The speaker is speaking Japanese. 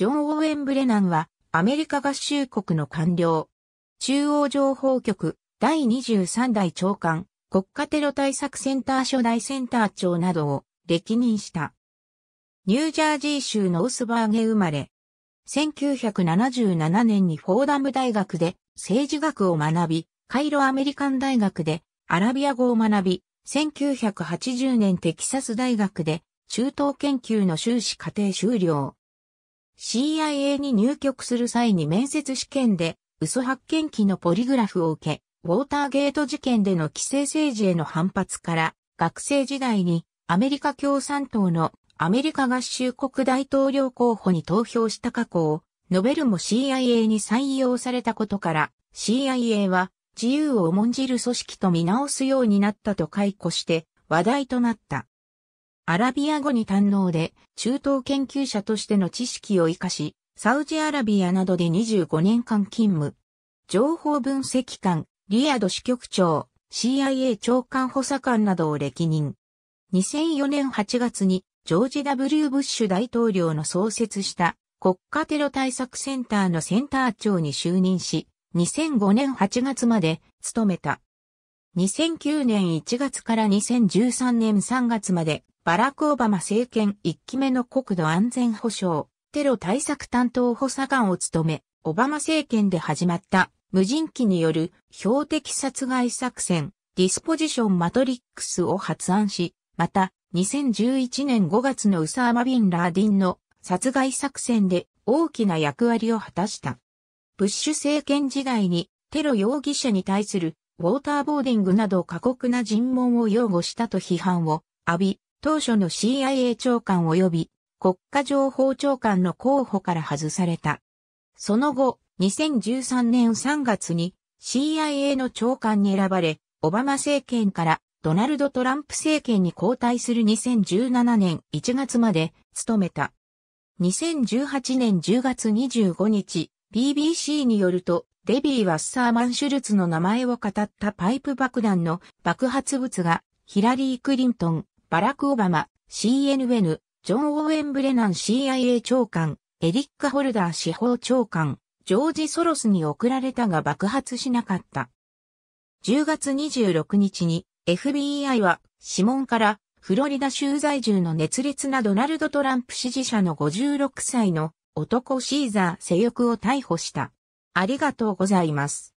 ジョン・オーエン・ブレナンは、アメリカ合衆国の官僚。中央情報局、第23代長官、国家テロ対策センター初代センター長などを歴任した。ニュージャージー州のースバーゲ生まれ。1977年にフォーダム大学で政治学を学び、カイロアメリカン大学でアラビア語を学び、1980年テキサス大学で中東研究の修士課程修了。CIA に入局する際に面接試験で嘘発見機のポリグラフを受け、ウォーターゲート事件での規制政治への反発から学生時代にアメリカ共産党のアメリカ合衆国大統領候補に投票した過去をノベルも CIA に採用されたことから CIA は自由を重んじる組織と見直すようになったと解雇して話題となった。アラビア語に堪能で、中東研究者としての知識を活かし、サウジアラビアなどで25年間勤務。情報分析官、リアド支局長、CIA 長官補佐官などを歴任。2004年8月に、ジョージ・ W・ ブッシュ大統領の創設した国家テロ対策センターのセンター長に就任し、2005年8月まで務めた。2009年1月から2013年3月まで、バラク・オバマ政権1期目の国土安全保障、テロ対策担当補佐官を務め、オバマ政権で始まった無人機による標的殺害作戦、ディスポジションマトリックスを発案し、また、2011年5月のウサーマ・ビン・ラーディンの殺害作戦で大きな役割を果たした。ブッシュ政権時代にテロ容疑者に対するウォーターボーディングなど過酷な尋問を擁護したと批判を浴び、当初の CIA 長官及び国家情報長官の候補から外された。その後、2013年3月に CIA の長官に選ばれ、オバマ政権からドナルド・トランプ政権に交代する2017年1月まで務めた。2018年10月25日、BBC によると、デビー・ワッサーマン・シュルツの名前を語ったパイプ爆弾の爆発物が、ヒラリー・クリントン、バラク・オバマ、CNN、ジョン・オーエン・ブレナン CIA 長官、エリック・ホルダー司法長官、ジョージ・ソロスに送られたが爆発しなかった。10月26日に FBI は指紋からフロリダ州在住の熱烈なドナルド・トランプ支持者の56歳の男シーザー性欲を逮捕した。ありがとうございます。